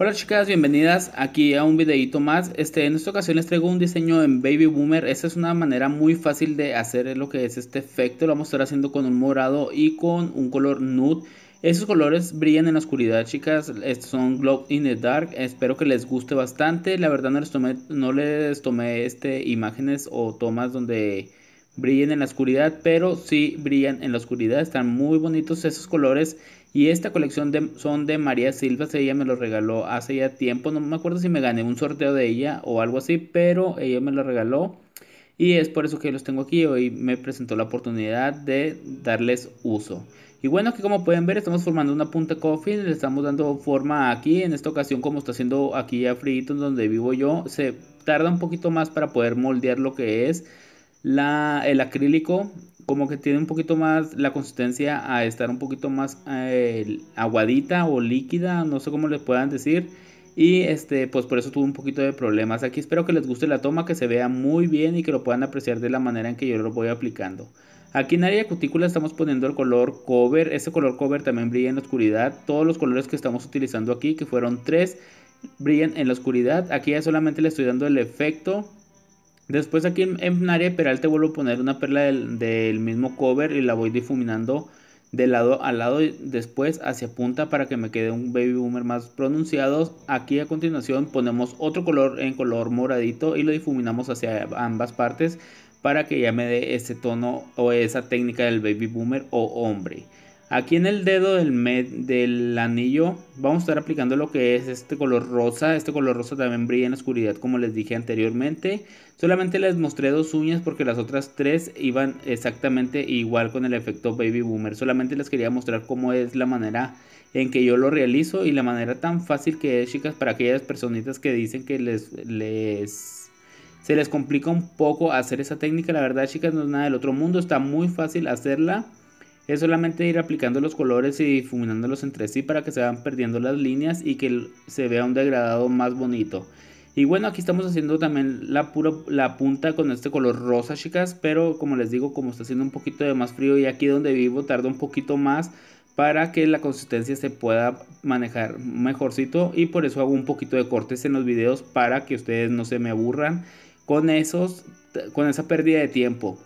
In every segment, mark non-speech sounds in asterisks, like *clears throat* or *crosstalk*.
Hola chicas, bienvenidas aquí a un videito más. Este, en esta ocasión les traigo un diseño en Baby Boomer. Esta es una manera muy fácil de hacer lo que es este efecto. Lo vamos a estar haciendo con un morado y con un color nude. Esos colores brillan en la oscuridad, chicas. Estos son Glow in the Dark. Espero que les guste bastante. La verdad no les tomé, no les tomé este, imágenes o tomas donde brillen en la oscuridad, pero sí brillan en la oscuridad. Están muy bonitos esos colores. Y esta colección son de María Silva, ella me lo regaló hace ya tiempo, no me acuerdo si me gané un sorteo de ella o algo así, pero ella me lo regaló y es por eso que los tengo aquí. Hoy me presentó la oportunidad de darles uso. Y bueno, aquí como pueden ver, estamos formando una punta coffee, le estamos dando forma aquí. En esta ocasión, como está haciendo aquí a Fritos, donde vivo yo, se tarda un poquito más para poder moldear lo que es la, el acrílico como que tiene un poquito más la consistencia a estar un poquito más eh, aguadita o líquida, no sé cómo les puedan decir. Y este, pues por eso tuve un poquito de problemas aquí. Espero que les guste la toma, que se vea muy bien y que lo puedan apreciar de la manera en que yo lo voy aplicando. Aquí en área cutícula estamos poniendo el color cover. Ese color cover también brilla en la oscuridad. Todos los colores que estamos utilizando aquí, que fueron tres, brillan en la oscuridad. Aquí ya solamente le estoy dando el efecto Después aquí en, en área peral te vuelvo a poner una perla del, del mismo cover y la voy difuminando de lado a lado y después hacia punta para que me quede un baby boomer más pronunciado. Aquí a continuación ponemos otro color en color moradito y lo difuminamos hacia ambas partes para que ya me dé ese tono o esa técnica del baby boomer o hombre. Aquí en el dedo del, del anillo vamos a estar aplicando lo que es este color rosa. Este color rosa también brilla en la oscuridad como les dije anteriormente. Solamente les mostré dos uñas porque las otras tres iban exactamente igual con el efecto Baby Boomer. Solamente les quería mostrar cómo es la manera en que yo lo realizo y la manera tan fácil que es chicas para aquellas personitas que dicen que les... les se les complica un poco hacer esa técnica, la verdad chicas no es nada del otro mundo, está muy fácil hacerla es solamente ir aplicando los colores y difuminándolos entre sí para que se van perdiendo las líneas y que se vea un degradado más bonito. Y bueno, aquí estamos haciendo también la, la punta con este color rosa, chicas. Pero como les digo, como está haciendo un poquito de más frío y aquí donde vivo tarda un poquito más para que la consistencia se pueda manejar mejorcito. Y por eso hago un poquito de cortes en los videos para que ustedes no se me aburran con, esos, con esa pérdida de tiempo.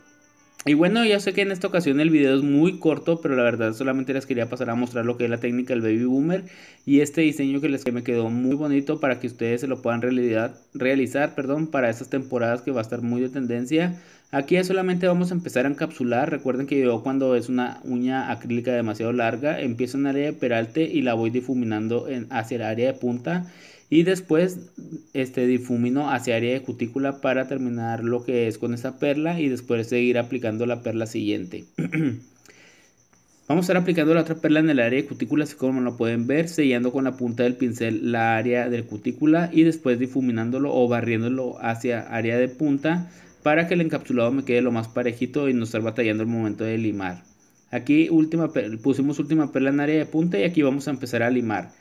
Y bueno, ya sé que en esta ocasión el video es muy corto, pero la verdad solamente les quería pasar a mostrar lo que es la técnica del Baby Boomer y este diseño que les quedó muy bonito para que ustedes se lo puedan realidad, realizar perdón, para estas temporadas que va a estar muy de tendencia. Aquí solamente vamos a empezar a encapsular, recuerden que yo cuando es una uña acrílica demasiado larga, empiezo en área de peralte y la voy difuminando en, hacia el área de punta y después este difumino hacia área de cutícula para terminar lo que es con esa perla y después seguir aplicando la perla siguiente. *clears throat* Vamos a estar aplicando la otra perla en el área de cutícula, así como lo pueden ver, sellando con la punta del pincel la área de cutícula y después difuminándolo o barriéndolo hacia área de punta para que el encapsulado me quede lo más parejito y no estar batallando el momento de limar. Aquí última, pusimos última perla en área de punta y aquí vamos a empezar a limar.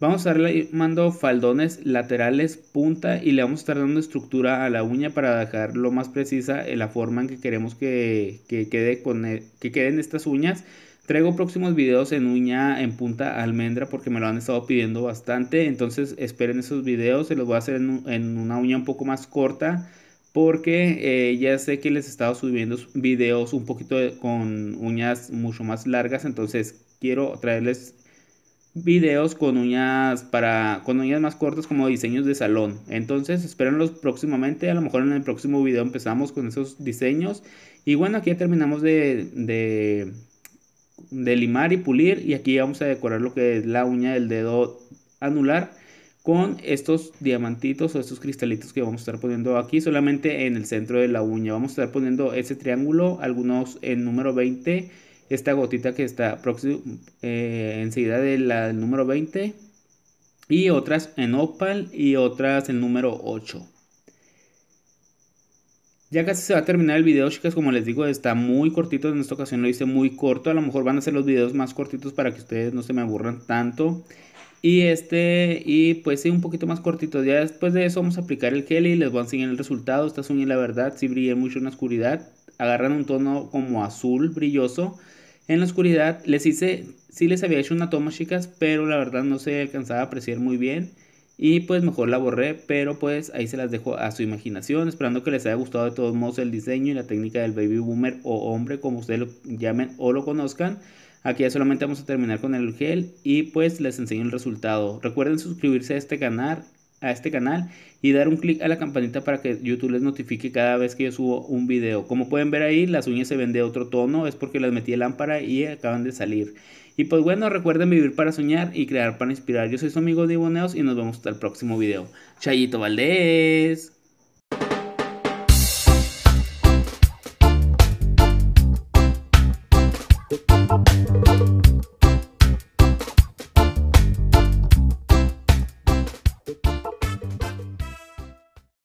Vamos a darle mando faldones laterales, punta y le vamos a estar dando estructura a la uña para dejar lo más precisa en eh, la forma en que queremos que, que, quede con e, que queden estas uñas. Traigo próximos videos en uña en punta almendra porque me lo han estado pidiendo bastante. Entonces esperen esos videos. Se los voy a hacer en, una uña un poco más corta. Porque eh, ya sé que les he estado subiendo videos un poquito con uñas mucho más largas. Entonces quiero traerles videos con uñas para con uñas más cortas como diseños de salón entonces espérenlos próximamente a lo mejor en el próximo video empezamos con esos diseños y bueno aquí ya terminamos de, de, de limar y pulir y aquí vamos a decorar lo que es la uña del dedo anular con estos diamantitos o estos cristalitos que vamos a estar poniendo aquí solamente en el centro de la uña vamos a estar poniendo ese triángulo algunos en número 20 esta gotita que está eh, enseguida del número 20 y otras en Opal y otras en número 8. Ya casi se va a terminar el video, chicas. Como les digo, está muy cortito. En esta ocasión lo hice muy corto. A lo mejor van a ser los videos más cortitos para que ustedes no se me aburran tanto. Y este, y pues sí, un poquito más cortito. Ya después de eso vamos a aplicar el gel y les voy a enseñar el resultado. Esta es uñas, la verdad, sí brillan mucho en la oscuridad. Agarran un tono como azul brilloso. En la oscuridad les hice, sí les había hecho una toma, chicas, pero la verdad no se alcanzaba a apreciar muy bien. Y pues mejor la borré, pero pues ahí se las dejo a su imaginación. Esperando que les haya gustado de todos modos el diseño y la técnica del baby boomer o hombre, como ustedes lo llamen o lo conozcan. Aquí ya solamente vamos a terminar con el gel y pues les enseño el resultado. Recuerden suscribirse a este canal, a este canal y dar un clic a la campanita para que YouTube les notifique cada vez que yo subo un video. Como pueden ver ahí, las uñas se ven de otro tono, es porque las metí lámpara y acaban de salir. Y pues bueno, recuerden vivir para soñar y crear para inspirar. Yo soy su amigo Diboneos y nos vemos hasta el próximo video. Chayito Valdés.